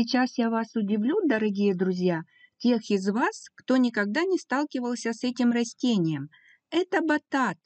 Сейчас я вас удивлю, дорогие друзья, тех из вас, кто никогда не сталкивался с этим растением. Это батат,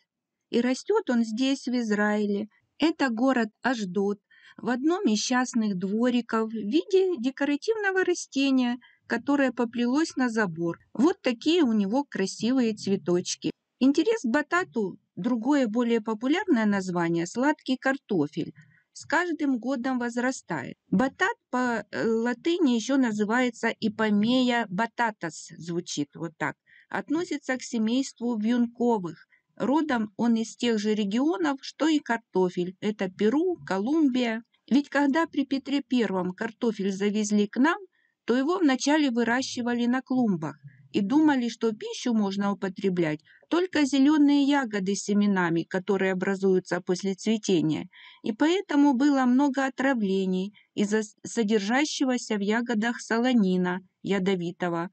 и растет он здесь, в Израиле. Это город Аждот, в одном из частных двориков в виде декоративного растения, которое поплелось на забор. Вот такие у него красивые цветочки. Интерес к батату – другое более популярное название – сладкий картофель – с каждым годом возрастает. Батат по э, латыни еще называется ипомея бататас, звучит вот так. Относится к семейству вьюнковых. Родом он из тех же регионов, что и картофель. Это Перу, Колумбия. Ведь когда при Петре Первом картофель завезли к нам, то его вначале выращивали на клумбах – и думали, что пищу можно употреблять только зеленые ягоды с семенами, которые образуются после цветения, и поэтому было много отравлений из-за содержащегося в ягодах солонина ядовитого.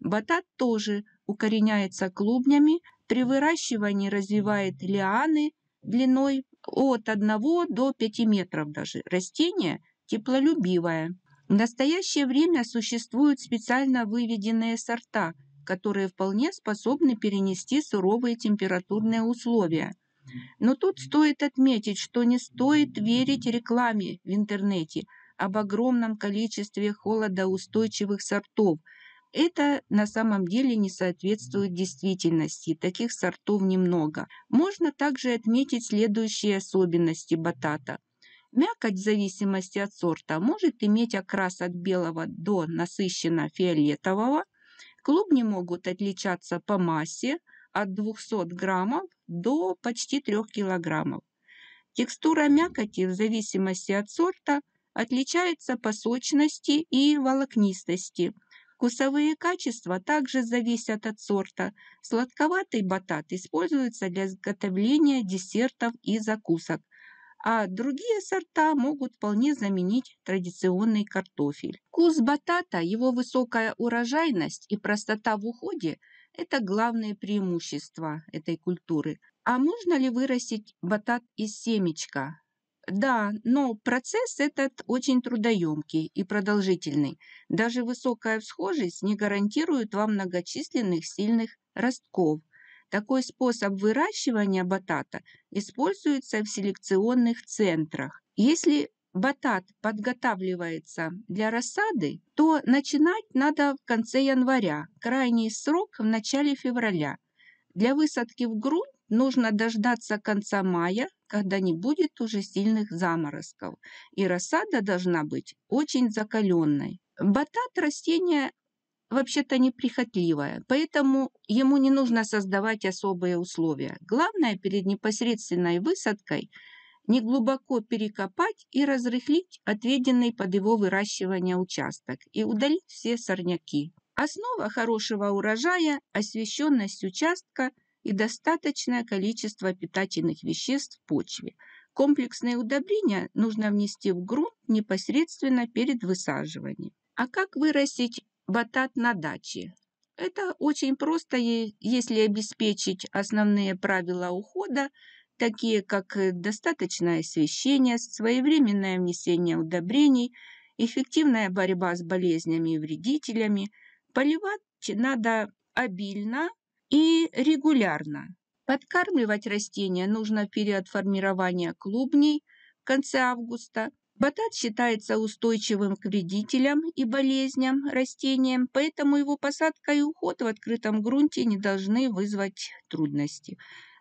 Батат тоже укореняется клубнями, при выращивании развивает лианы длиной от 1 до 5 метров даже. Растение теплолюбивое. В настоящее время существуют специально выведенные сорта – которые вполне способны перенести суровые температурные условия. Но тут стоит отметить, что не стоит верить рекламе в интернете об огромном количестве холодоустойчивых сортов. Это на самом деле не соответствует действительности, таких сортов немного. Можно также отметить следующие особенности батата – Мякоть в зависимости от сорта может иметь окрас от белого до насыщенно-фиолетового – Клубни могут отличаться по массе от 200 граммов до почти 3 килограммов. Текстура мякоти в зависимости от сорта отличается по сочности и волокнистости. Вкусовые качества также зависят от сорта. Сладковатый батат используется для изготовления десертов и закусок – а другие сорта могут вполне заменить традиционный картофель. Вкус батата, его высокая урожайность и простота в уходе – это главные преимущества этой культуры. А можно ли вырастить батат из семечка? Да, но процесс этот очень трудоемкий и продолжительный. Даже высокая всхожесть не гарантирует вам многочисленных сильных ростков, такой способ выращивания батата используется в селекционных центрах. Если батат подготавливается для рассады, то начинать надо в конце января, крайний срок в начале февраля. Для высадки в грунт нужно дождаться конца мая, когда не будет уже сильных заморозков, и рассада должна быть очень закаленной. Батат – растение вообще-то неприхотливая, поэтому ему не нужно создавать особые условия. Главное перед непосредственной высадкой неглубоко перекопать и разрыхлить отведенный под его выращивание участок и удалить все сорняки. Основа хорошего урожая – освещенность участка и достаточное количество питательных веществ в почве. Комплексные удобрения нужно внести в грунт непосредственно перед высаживанием. А как вырастить батат на даче. Это очень просто, если обеспечить основные правила ухода, такие как э, достаточное освещение, своевременное внесение удобрений, эффективная борьба с болезнями и вредителями. Поливать надо обильно и регулярно. Подкармливать растения нужно в период формирования клубней в конце августа – Батат считается устойчивым к вредителям и болезням растениям, поэтому его посадка и уход в открытом грунте не должны вызвать трудности.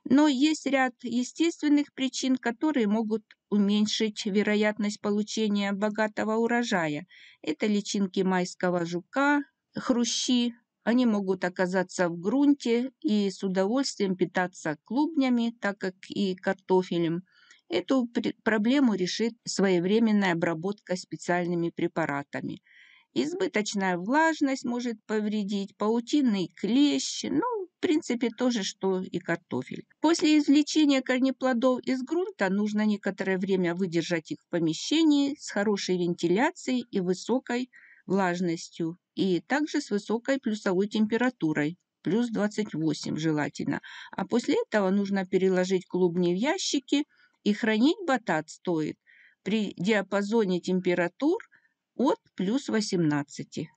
Но есть ряд естественных причин, которые могут уменьшить вероятность получения богатого урожая. Это личинки майского жука, хрущи, они могут оказаться в грунте и с удовольствием питаться клубнями, так как и картофелем – Эту проблему решит своевременная обработка специальными препаратами. Избыточная влажность может повредить, паутинный клещ, ну, в принципе, то же, что и картофель. После извлечения корнеплодов из грунта нужно некоторое время выдержать их в помещении с хорошей вентиляцией и высокой влажностью, и также с высокой плюсовой температурой, плюс 28 желательно. А после этого нужно переложить клубни в ящики – и хранить батат стоит при диапазоне температур от плюс 18.